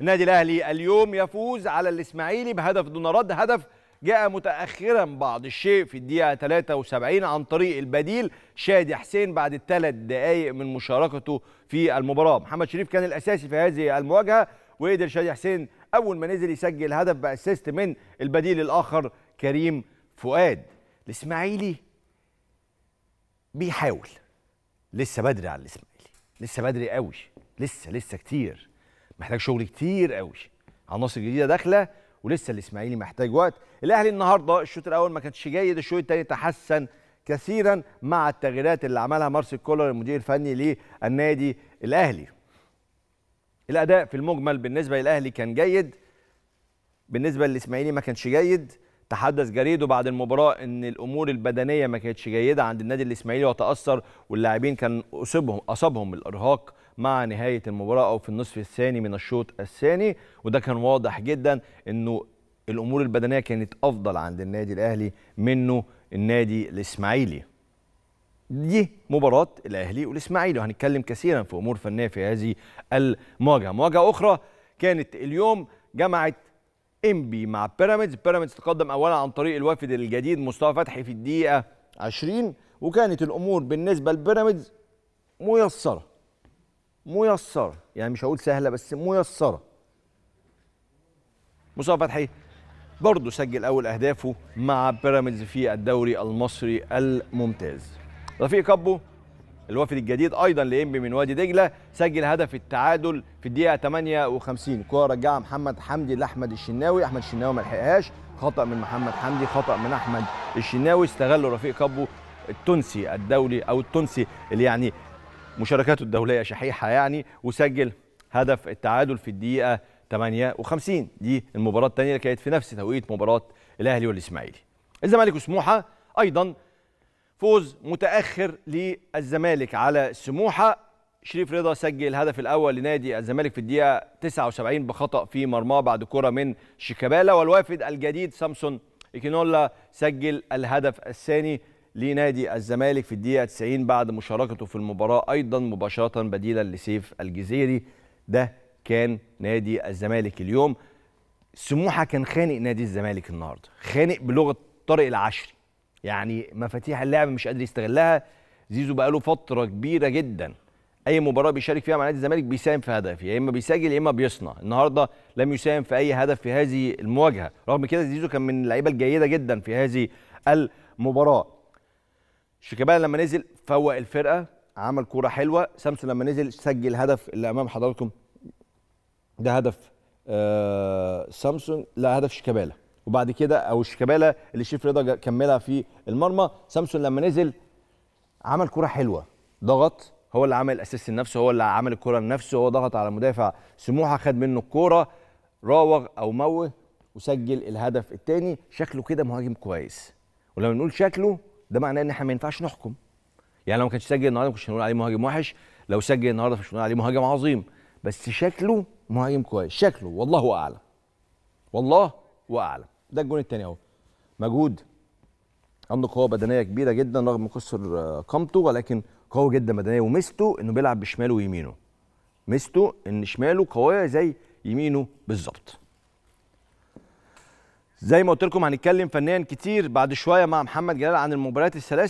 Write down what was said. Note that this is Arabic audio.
النادي الاهلي اليوم يفوز على الاسماعيلي بهدف دون رد هدف جاء متاخرا بعض الشيء في الدقيقه 73 عن طريق البديل شادي حسين بعد الثلاث دقائق من مشاركته في المباراه محمد شريف كان الاساسي في هذه المواجهه وقدر شادي حسين اول ما نزل يسجل هدف باسيست من البديل الاخر كريم فؤاد الاسماعيلي بيحاول لسه بدري على الاسماعيلي لسه بدري قوي لسه لسه كتير محتاج شغل كتير قوي عناصر جديده داخله ولسه الاسماعيلي محتاج وقت الاهلي النهارده الشوط الاول ما كانش جيد الشوط الثاني تحسن كثيرا مع التغييرات اللي عملها مارسيل كولر المدير الفني للنادي الاهلي الاداء في المجمل بالنسبه للاهلي كان جيد بالنسبه للاسماعيلي ما كانش جيد تحدث جريده بعد المباراه ان الامور البدنيه ما كانتش جيده عند النادي الاسماعيلي وتاثر واللاعبين كان اصيبهم اصابهم الارهاق مع نهايه المباراه او في النصف الثاني من الشوط الثاني وده كان واضح جدا انه الامور البدنيه كانت افضل عند النادي الاهلي منه النادي الاسماعيلي دي مباراة الأهلي والإسماعيلي وهنتكلم كثيرا في أمور فنية في هذه المواجهة مواجهة أخرى كانت اليوم جمعت إنبي مع بيراميدز بيراميدز تقدم أولا عن طريق الوافد الجديد مصطفى فتحي في الدقيقة 20 وكانت الأمور بالنسبة لبيراميدز ميسرة ميسره يعني مش هقول سهله بس ميسره مصطفى فتحي برضه سجل اول اهدافه مع بيراميدز في الدوري المصري الممتاز رفيق كابو الوافد الجديد ايضا لانبي من وادي دجله سجل هدف التعادل في الدقيقه 58 كوره رجعها محمد حمدي لاحمد الشناوي احمد الشناوي ما لحقهاش خطا من محمد حمدي خطا من احمد الشناوي استغله رفيق كابو التونسي الدولي او التونسي اللي يعني مشاركاته الدولية شحيحة يعني وسجل هدف التعادل في الدقيقة 58 دي المباراة الثانية اللي كانت في نفس توقيت مباراة الأهلي والإسماعيلي الزمالك وسموحة أيضا فوز متأخر للزمالك على سموحة شريف رضا سجل الهدف الأول لنادي الزمالك في الدقيقة 79 بخطأ في مرماه بعد كرة من شيكابالا والوافد الجديد سامسون إيكينولا سجل الهدف الثاني لنادي الزمالك في الدقيقة 90 بعد مشاركته في المباراة أيضا مباشرة بديلا لسيف الجزيري ده كان نادي الزمالك اليوم سموحة كان خانق نادي الزمالك النهاردة خانق بلغة طارق العشري يعني مفاتيح اللعب مش قادر يستغلها زيزو بقاله فترة كبيرة جدا أي مباراة بيشارك فيها مع نادي الزمالك بيساهم في هدف يا إما بيسجل يا إما بيصنع النهاردة لم يساهم في أي هدف في هذه المواجهة رغم كده زيزو كان من اللعيبة الجيدة جدا في هذه المباراة شيكابالا لما نزل فوق الفرقه عمل كوره حلوه سامسون لما نزل سجل هدف اللي امام حضراتكم ده هدف آه سامسون لا هدف شيكابالا وبعد كده او شيكابالا اللي شيف رضا كملها في المرمى سامسون لما نزل عمل كوره حلوه ضغط هو اللي عمل الاسيست لنفسه هو اللي عمل الكوره لنفسه هو ضغط على مدافع سموحه خد منه الكوره راوغ او موه وسجل الهدف الثاني شكله كده مهاجم كويس ولما نقول شكله ده معناه ان احنا ما ينفعش نحكم يعني لو ما كانش سجل النهارده ما كناش هنقول عليه مهاجم وحش لو سجل النهارده مش هنقول عليه مهاجم عظيم بس شكله مهاجم كويس شكله والله اعلم والله واعلم ده الجون الثاني اهو مجهود عنده قوه بدنيه كبيره جدا رغم كسر آه، قامته ولكن قوي جدا بدنيا وميزته انه بيلعب بشماله ويمينه ميزته ان شماله قويه زي يمينه بالظبط زي ما قلت لكم هنتكلم فنيا كتير بعد شويه مع محمد جلال عن المباريات الثلاث